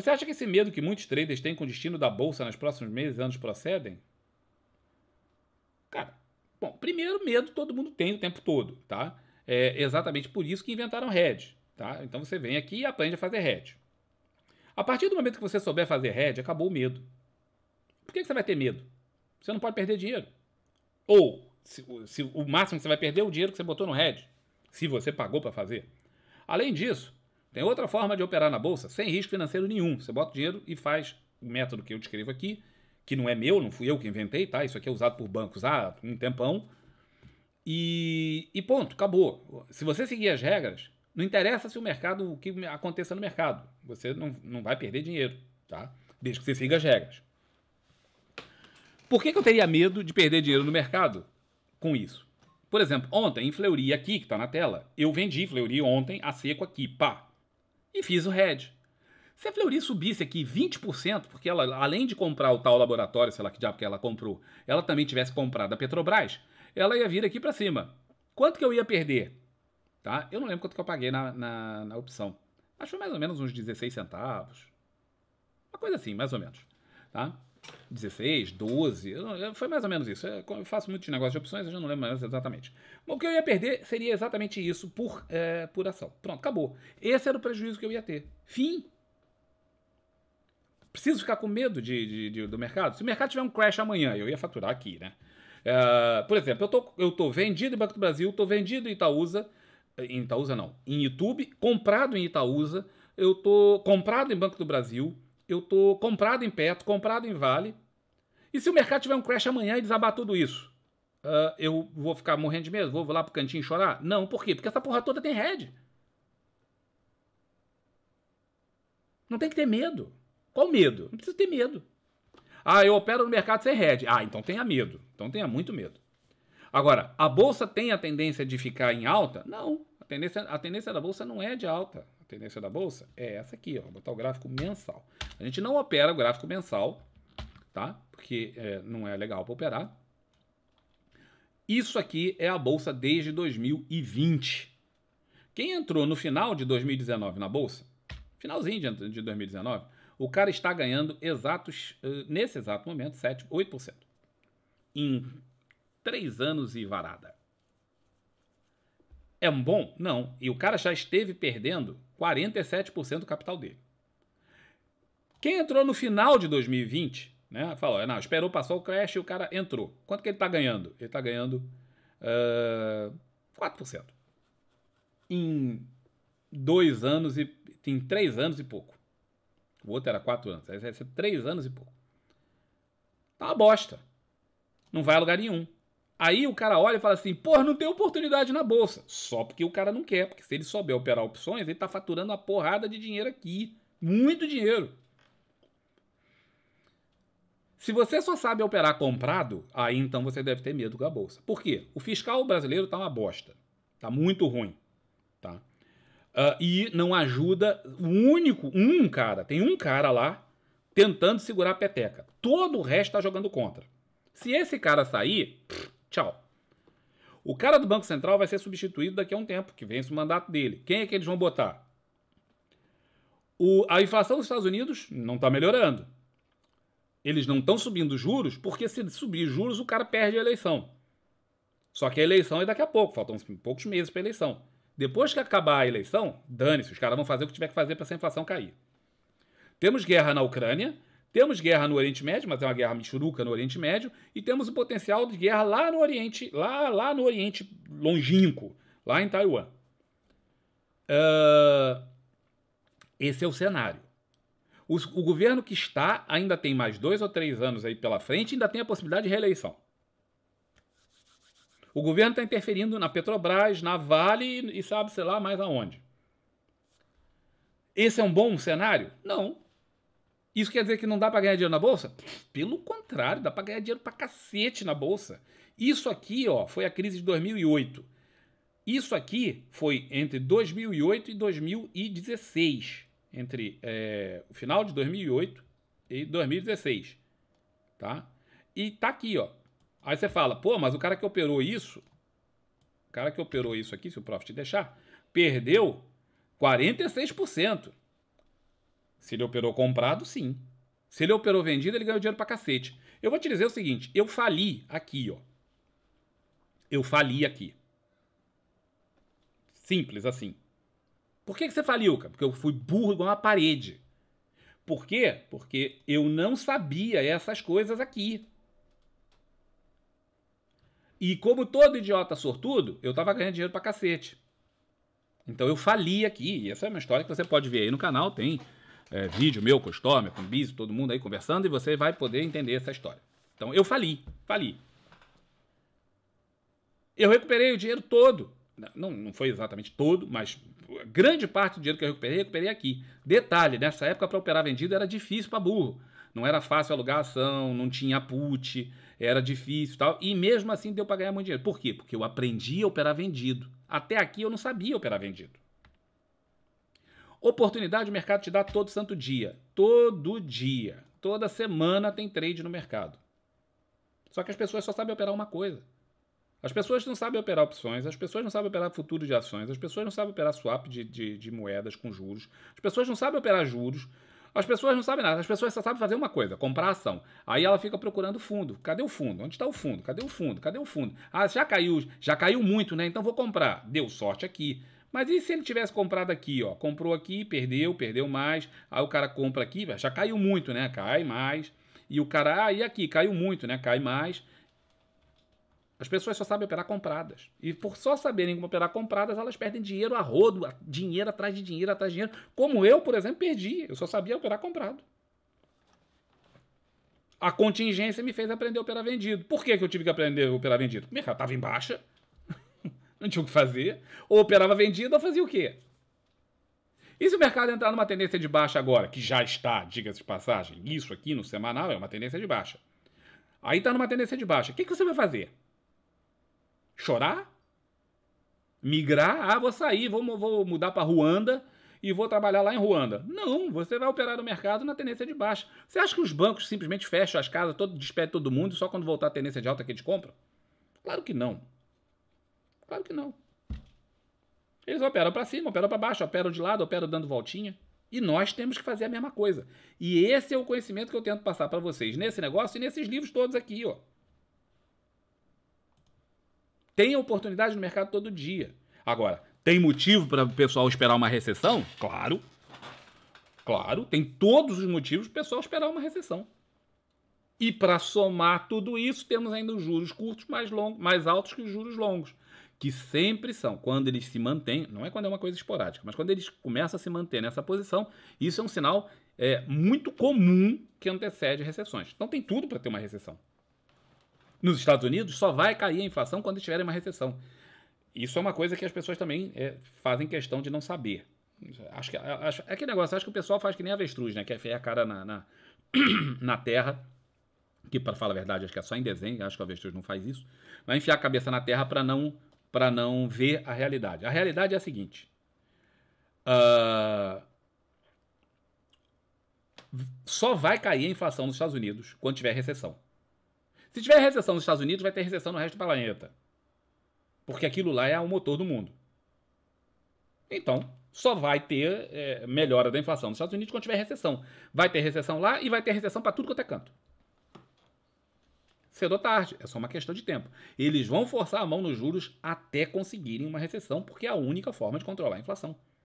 Você acha que esse medo que muitos traders têm com o destino da bolsa nos próximos meses e anos procedem? Cara, bom, primeiro medo todo mundo tem o tempo todo, tá? É exatamente por isso que inventaram hedge, tá? Então você vem aqui e aprende a fazer hedge. A partir do momento que você souber fazer hedge, acabou o medo. Por que, você vai ter medo? Você não pode perder dinheiro. Ou, se, se, o máximo que você vai perder é o dinheiro que você botou no hedge, se você pagou para fazer. Além disso, tem outra forma de operar na bolsa sem risco financeiro nenhum. Você bota o dinheiro e faz o método que eu descrevo aqui, que não é meu, não fui eu que inventei, tá? Isso aqui é usado por bancos há um tempão. E, e ponto, acabou. Se você seguir as regras, não interessa se o mercado, o que aconteça no mercado, você não, não vai perder dinheiro, tá? Desde que você siga as regras. Por que, que eu teria medo de perder dinheiro no mercado com isso? Por exemplo, ontem em Fleury aqui, que está na tela, eu vendi Fleury ontem a seco aqui, pá, e fiz o RED. Se a Fleury subisse aqui 20%, porque ela, além de comprar o tal laboratório, sei lá que diabo que ela comprou, ela também tivesse comprado a Petrobras, ela ia vir aqui para cima. Quanto que eu ia perder? Tá? Eu não lembro quanto que eu paguei na, na, na opção. Acho que foi mais ou menos uns 16 centavos. Uma coisa assim, mais ou menos. Tá? 16, 12, foi mais ou menos isso. É, eu faço muitos negócios de opções, eu já não lembro mais exatamente. O que eu ia perder seria exatamente isso por, é, por ação. Pronto, acabou. Esse era o prejuízo que eu ia ter. Fim. Preciso ficar com medo de, de, de do mercado? Se o mercado tiver um crash amanhã, eu ia faturar aqui, né? É, por exemplo, eu tô, eu tô vendido em Banco do Brasil, tô vendido em Itaúsa, em Itaúsa não, em YouTube, comprado em Itaúsa, eu tô comprado em Banco do Brasil, eu tô comprado em Petro, comprado em Vale. E se o mercado tiver um crash amanhã e desabar tudo isso, uh, eu vou ficar morrendo de medo? Vou, vou lá pro cantinho chorar? Não, por quê? Porque essa porra toda tem head. Não tem que ter medo. Qual medo? Não precisa ter medo. Ah, eu opero no mercado sem head. Ah, então tenha medo. Então tenha muito medo. Agora, a bolsa tem a tendência de ficar em alta? Não. A tendência, a tendência da bolsa não é de alta tendência da bolsa é essa aqui, ó. Vou botar o gráfico mensal. A gente não opera o gráfico mensal, tá? Porque é, não é legal para operar. Isso aqui é a bolsa desde 2020. Quem entrou no final de 2019 na bolsa, finalzinho de, de 2019, o cara está ganhando exatos, eh, nesse exato momento, 7, 8%. Em três anos e varada. É um bom? Não. E o cara já esteve perdendo 47% do capital dele. Quem entrou no final de 2020, né? Falou, é, não, esperou, passou o crash e o cara entrou. Quanto que ele está ganhando? Ele está ganhando uh, ah, 4%. Em dois anos e. Em três anos e pouco. O outro era quatro anos. Aí vai ser três anos e pouco. Tá uma bosta. Não vai a lugar nenhum. Aí o cara olha e fala assim: porra, não tem oportunidade na bolsa. Só porque o cara não quer, porque se ele souber operar opções, ele tá faturando uma porrada de dinheiro aqui. Muito dinheiro. Se você só sabe operar comprado, aí então você deve ter medo da bolsa. Por quê? O fiscal brasileiro tá uma bosta. Tá muito ruim. Tá? Uh, e não ajuda o único, um cara, tem um cara lá tentando segurar a peteca. Todo o resto tá jogando contra. Se esse cara sair, pff, Tchau. O cara do Banco Central vai ser substituído daqui a um tempo, que vence o mandato dele. Quem é que eles vão botar? O, a inflação dos Estados Unidos não está melhorando. Eles não estão subindo juros, porque se subir juros, o cara perde a eleição. Só que a eleição é daqui a pouco, faltam poucos meses para a eleição. Depois que acabar a eleição, dane-se, os caras vão fazer o que tiver que fazer para essa inflação cair. Temos guerra na Ucrânia, temos guerra no Oriente Médio, mas é uma guerra michuruca no Oriente Médio, e temos o potencial de guerra lá no Oriente, lá, lá no Oriente longínquo, lá em Taiwan. Uh, esse é o cenário. O, o, governo que está ainda tem mais dois ou três anos aí pela frente, ainda tem a possibilidade de reeleição. O governo está interferindo na Petrobras, na Vale e sabe, sei lá, mais aonde. Esse é um bom cenário? Não. Isso quer dizer que não dá para ganhar dinheiro na bolsa? Pelo contrário, dá para ganhar dinheiro para cacete na bolsa. Isso aqui, ó, foi a crise de 2008. Isso aqui foi entre 2008 e 2016, entre é, o final de 2008 e 2016, tá? E tá aqui, ó. Aí você fala, pô, mas o cara que operou isso, o cara que operou isso aqui, se o Profit deixar, perdeu 46%. Se ele operou comprado, sim. Se ele operou vendido, ele ganhou dinheiro pra cacete. Eu vou te dizer o seguinte: eu fali aqui, ó. Eu fali aqui. Simples assim. Por que, que você faliu, cara? Porque eu fui burro igual uma parede. Por quê? Porque eu não sabia essas coisas aqui. E como todo idiota sortudo, eu tava ganhando dinheiro pra cacete. Então eu fali aqui. E essa é uma história que você pode ver aí no canal, tem é, vídeo meu com o Stormer, com o Biso, todo mundo aí conversando, e você vai poder entender essa história. Então, eu fali, fali. Eu recuperei o dinheiro todo. Não, não foi exatamente todo, mas grande parte do dinheiro que eu recuperei, recuperei aqui. Detalhe, nessa época para operar vendido era difícil para burro. Não era fácil alugar ação, não tinha put, era difícil e tal. E mesmo assim deu para ganhar muito dinheiro. Por quê? Porque eu aprendi a operar vendido. Até aqui eu não sabia operar vendido. Oportunidade o mercado te dá todo santo dia. Todo dia. Toda semana tem trade no mercado. Só que as pessoas só sabem operar uma coisa. As pessoas não sabem operar opções, as pessoas não sabem operar futuro de ações, as pessoas não sabem operar swap de, de, de moedas com juros, as pessoas não sabem operar juros, as pessoas não sabem nada, as pessoas só sabem fazer uma coisa, comprar ação. Aí ela fica procurando fundo. Cadê o fundo? Onde está o fundo? Cadê o fundo? Cadê o fundo? Ah, já caiu, já caiu muito, né? Então vou comprar. Deu sorte aqui. Mas e se ele tivesse comprado aqui, ó? Comprou aqui, perdeu, perdeu mais. Aí o cara compra aqui, já caiu muito, né? Cai mais. E o cara, ah, e aqui? Caiu muito, né? Cai mais. As pessoas só sabem operar compradas. E por só saberem como operar compradas, elas perdem dinheiro a rodo, dinheiro atrás de dinheiro atrás de dinheiro. Como eu, por exemplo, perdi. Eu só sabia operar comprado. A contingência me fez aprender a operar vendido. Por que, que eu tive que aprender a operar vendido? o mercado estava em baixa não tinha o que fazer, ou operava vendida ou fazia o quê? E se o mercado entrar numa tendência de baixa agora, que já está, diga-se de passagem, isso aqui no semanal é uma tendência de baixa. Aí está numa tendência de baixa. O que, que você vai fazer? Chorar? Migrar? Ah, vou sair, vou, vou mudar para Ruanda e vou trabalhar lá em Ruanda. Não, você vai operar no mercado na tendência de baixa. Você acha que os bancos simplesmente fecham as casas, todo, despedem todo mundo e só quando voltar a tendência de alta que eles compram? Claro que não. Claro que não. Eles operam para cima, operam para baixo, operam de lado, operam dando voltinha. E nós temos que fazer a mesma coisa. E esse é o conhecimento que eu tento passar para vocês nesse negócio e nesses livros todos aqui, ó. Tem oportunidade no mercado todo dia. Agora, tem motivo para o pessoal esperar uma recessão? Claro. Claro, tem todos os motivos para o pessoal esperar uma recessão. E para somar tudo isso, temos ainda os juros curtos mais longos, mais altos que os juros longos, que sempre são, quando eles se mantêm, não é quando é uma coisa esporádica, mas quando eles começam a se manter nessa posição, isso é um sinal é, muito comum que antecede recessões. Então tem tudo para ter uma recessão. Nos Estados Unidos só vai cair a inflação quando tiverem uma recessão. Isso é uma coisa que as pessoas também é, fazem questão de não saber. Acho que acho, é aquele negócio, acho que o pessoal faz que nem avestruz, né? Que é a cara na, na, na terra que para falar a verdade acho que é só em desenho, acho que o avestruz não faz isso, vai enfiar a cabeça na terra para não para não ver a realidade. A realidade é a seguinte: uh, só vai cair a inflação nos Estados Unidos quando tiver recessão. Se tiver recessão nos Estados Unidos, vai ter recessão no resto do planeta, porque aquilo lá é o motor do mundo. Então, só vai ter é, melhora da inflação nos Estados Unidos quando tiver recessão. Vai ter recessão lá e vai ter recessão para tudo quanto é canto cedo ou tarde, é só uma questão de tempo. Eles vão forçar a mão nos juros até conseguirem uma recessão, porque é a única forma de controlar a inflação.